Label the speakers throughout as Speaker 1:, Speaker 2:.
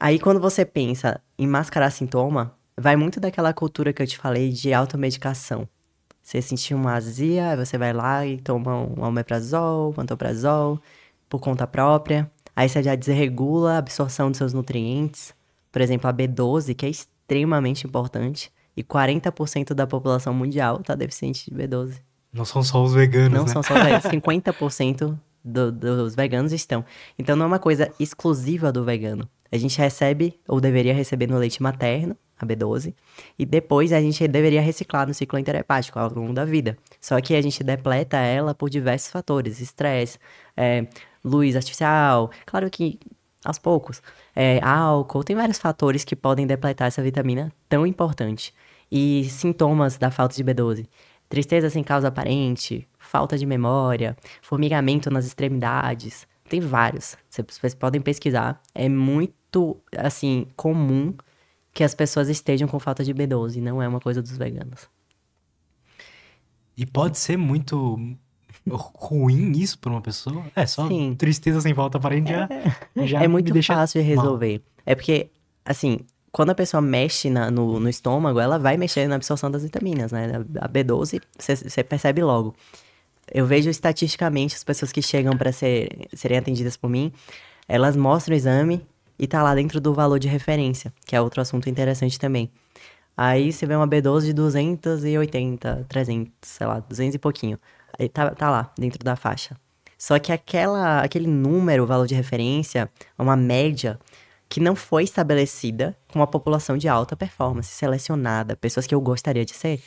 Speaker 1: Aí quando você pensa em mascarar sintoma, vai muito daquela cultura que eu te falei de automedicação. Você sentiu uma azia, você vai lá e toma um omeprazol, um antoprazol, por conta própria. Aí você já desregula a absorção dos seus nutrientes. Por exemplo, a B12, que é extremamente importante. E 40% da população mundial está deficiente de B12. Não são só os veganos, Não né? são só os veganos. 50% do, dos veganos estão. Então não é uma coisa exclusiva do vegano. A gente recebe, ou deveria receber no leite materno, a B12, e depois a gente deveria reciclar no ciclo interhepático ao longo da vida. Só que a gente depleta ela por diversos fatores, estresse, é, luz artificial, claro que aos poucos, é, álcool, tem vários fatores que podem depletar essa vitamina tão importante. E sintomas da falta de B12. Tristeza sem causa aparente, falta de memória, formigamento nas extremidades, tem vários. Vocês podem pesquisar. É muito muito, assim, comum que as pessoas estejam com falta de B12. Não é uma coisa dos veganos. E pode ser muito ruim isso para uma pessoa? É só Sim. tristeza sem volta para já, é, já é muito fácil de resolver. Mal. É porque, assim, quando a pessoa mexe na, no, no, estômago, ela vai mexer na absorção das vitaminas, né? A B12, você percebe logo. Eu vejo estatisticamente as pessoas que chegam para ser, serem atendidas por mim, elas mostram o exame e tá lá dentro do valor de referência, que é outro assunto interessante também. Aí você vê uma B12 de 280, 300, sei lá, 200 e pouquinho. Aí tá, tá lá, dentro da faixa. Só que aquela, aquele número, valor de referência, uma média que não foi estabelecida com uma população de alta performance, selecionada, pessoas que eu gostaria de ser,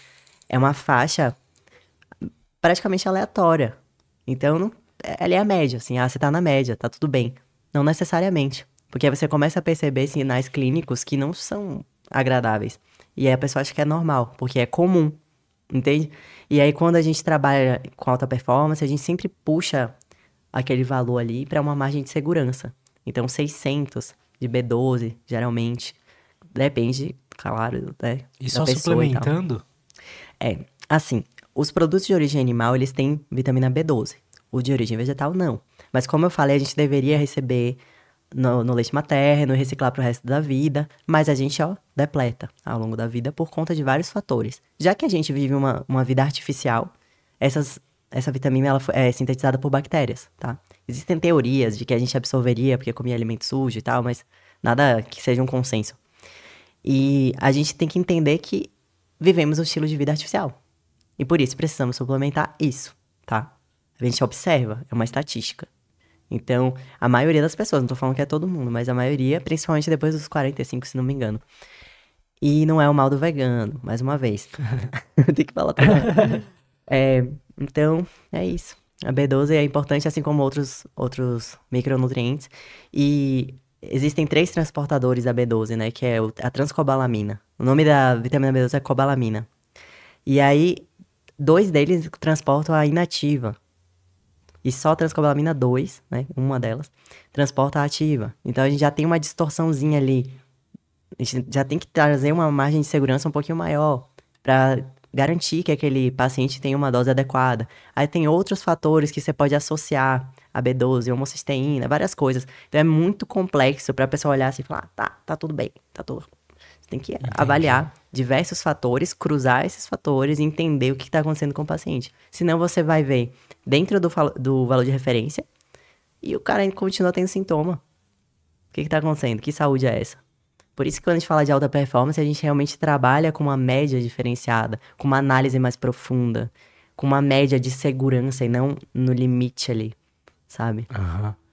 Speaker 1: é uma faixa praticamente aleatória. Então, não, ela é, é a média, assim, ah, você tá na média, tá tudo bem. Não necessariamente. Porque aí você começa a perceber sinais clínicos que não são agradáveis. E aí a pessoa acha que é normal, porque é comum, entende? E aí quando a gente trabalha com alta performance, a gente sempre puxa aquele valor ali para uma margem de segurança. Então 600 de B12, geralmente, depende, claro, né, e só suplementando? E é, assim, os produtos de origem animal, eles têm vitamina B12. O de origem vegetal, não. Mas como eu falei, a gente deveria receber no, no, leite materno e reciclar para o resto da vida, mas a gente, ó, depleta ao longo da vida por conta de vários fatores. Já que a gente vive uma, uma vida artificial, essas, essa vitamina ela é sintetizada por bactérias, tá? Existem teorias de que a gente absorveria porque comia alimento sujo e tal, mas nada que seja um consenso. E a gente tem que entender que vivemos um estilo de vida artificial. E por isso precisamos suplementar isso, tá? A gente observa, é uma estatística. Então, a maioria das pessoas, não tô falando que é todo mundo, mas a maioria, principalmente depois dos 45, se não me engano. E não é o mal do vegano, mais uma vez. Tem que falar toda é, Então, é isso. A B12 é importante, assim como outros, outros micronutrientes. E existem três transportadores da B12, né? Que é a transcobalamina. O nome da vitamina B12 é cobalamina. E aí, dois deles transportam a inativa, e só a transcobalamina 2, né, uma delas, transporta ativa. Então a gente já tem uma distorçãozinha ali. A gente já tem que trazer uma margem de segurança um pouquinho maior para garantir que aquele paciente tenha uma dose adequada. Aí tem outros fatores que você pode associar a B12, homocisteína, várias coisas. Então é muito complexo para a pessoa olhar assim e falar: ah, tá, tá tudo bem, tá tudo. Você tem que Entendi. avaliar diversos fatores, cruzar esses fatores e entender o que está acontecendo com o paciente. Senão você vai ver dentro do, do valor de referência e o cara continua tendo sintoma. O que está acontecendo? Que saúde é essa? Por isso que quando a gente fala de alta performance, a gente realmente trabalha com uma média diferenciada, com uma análise mais profunda, com uma média de segurança e não no limite ali, sabe? Aham. Uhum.